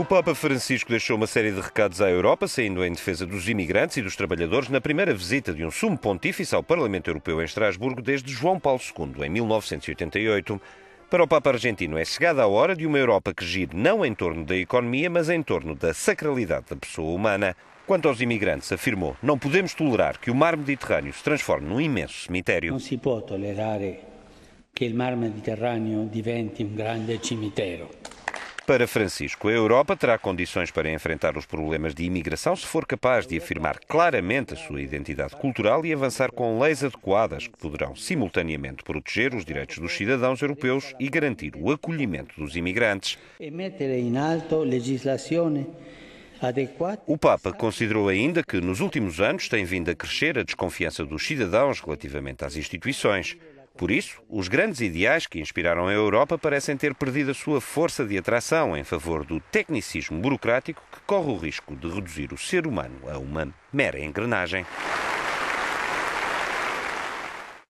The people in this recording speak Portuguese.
O Papa Francisco deixou uma série de recados à Europa, saindo em defesa dos imigrantes e dos trabalhadores na primeira visita de um sumo pontífice ao Parlamento Europeu em Estrasburgo desde João Paulo II, em 1988. Para o Papa argentino, é chegada a hora de uma Europa que gire não em torno da economia, mas em torno da sacralidade da pessoa humana. Quanto aos imigrantes, afirmou, não podemos tolerar que o mar Mediterrâneo se transforme num imenso cemitério. Não se pode tolerar que o mar Mediterrâneo divente um grande cemitério. Para Francisco, a Europa terá condições para enfrentar os problemas de imigração se for capaz de afirmar claramente a sua identidade cultural e avançar com leis adequadas que poderão simultaneamente proteger os direitos dos cidadãos europeus e garantir o acolhimento dos imigrantes. O Papa considerou ainda que, nos últimos anos, tem vindo a crescer a desconfiança dos cidadãos relativamente às instituições. Por isso, os grandes ideais que inspiraram a Europa parecem ter perdido a sua força de atração em favor do tecnicismo burocrático que corre o risco de reduzir o ser humano a uma mera engrenagem.